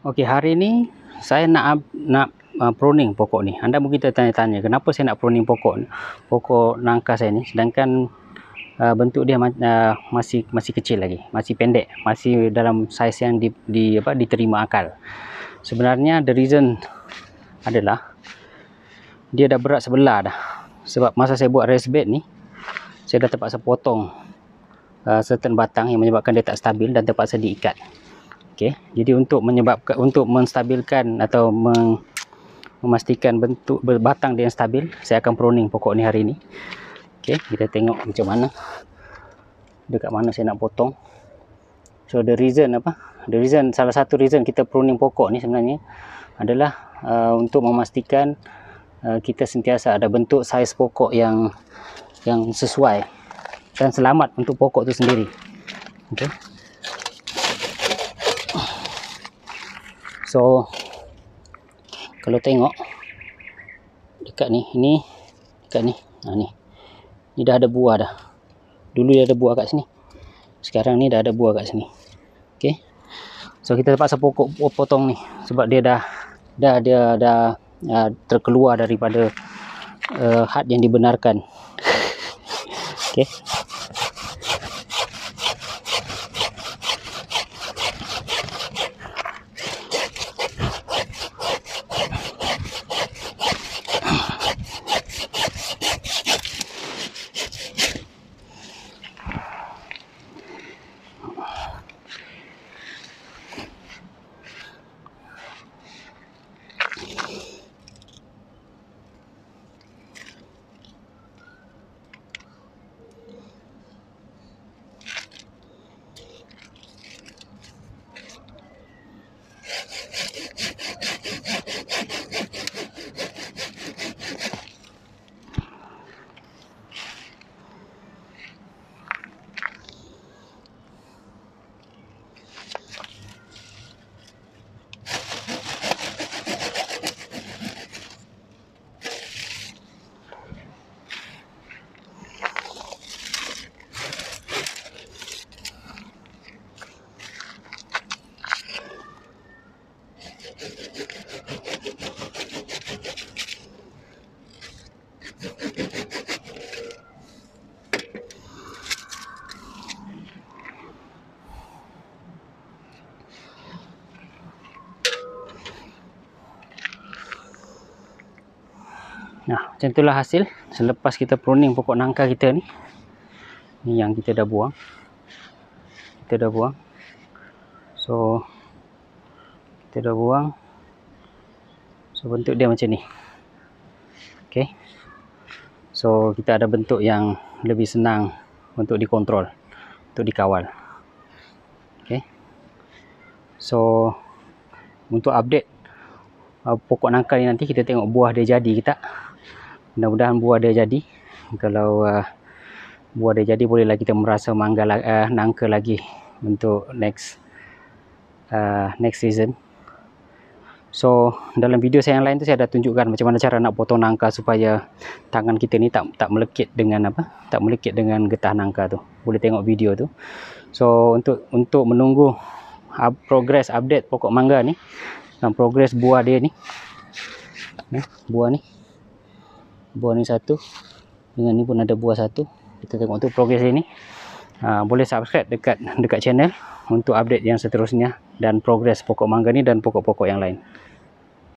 Okey, hari ni saya nak nak uh, pruning pokok ni. Anda mungkin tertanya-tanya kenapa saya nak pruning pokok pokok nangka saya ni sedangkan uh, bentuk dia uh, masih masih kecil lagi, masih pendek, masih dalam saiz yang di, di apa diterima akal. Sebenarnya the reason adalah dia dah berat sebelah dah. Sebab masa saya buat raised bed ni saya dah terpaksa potong uh, certain batang yang menyebabkan dia tak stabil dan terpaksa diikat okey jadi untuk menyebabkan untuk menstabilkan atau meng, memastikan bentuk batang dia yang stabil saya akan pruning pokok ni hari ini. okey kita tengok macam mana dekat mana saya nak potong so the reason apa the reason salah satu reason kita pruning pokok ni sebenarnya adalah uh, untuk memastikan uh, kita sentiasa ada bentuk saiz pokok yang yang sesuai dan selamat untuk pokok tu sendiri okey So kalau tengok dekat ni, ini dekat ni. Ha ni. Ni dah ada buah dah. Dulu dia ada buah kat sini. Sekarang ni dah ada buah kat sini. Okey. So kita terpaksa pokok potong ni sebab dia dah dah dia dah uh, terkeluar daripada uh, had yang dibenarkan. Okey. Nah, macam itulah hasil selepas kita pruning pokok nangka kita ni. Ni yang kita dah buang. Kita dah buang. So kita dah buang. So bentuk dia macam ni. Okay. So kita ada bentuk yang lebih senang untuk dikontrol, untuk dikawal. Okay. So untuk update uh, pokok nangka ni nanti kita tengok buah dia jadi ke tak mudah-mudahan buah dia jadi kalau uh, buah dia jadi bolehlah kita merasa mangga uh, nangka lagi untuk next uh, next season so dalam video saya yang lain tu saya ada tunjukkan macam mana cara nak potong nangka supaya tangan kita ni tak tak melekit dengan apa tak melekit dengan getah nangka tu boleh tengok video tu so untuk untuk menunggu up, progress update pokok mangga ni dan uh, progress buah dia ni eh, buah ni buah ni satu dengan ni pun ada buah satu kita tengok tu progress ni ha, boleh subscribe dekat dekat channel untuk update yang seterusnya dan progres pokok mangga ni dan pokok-pokok yang lain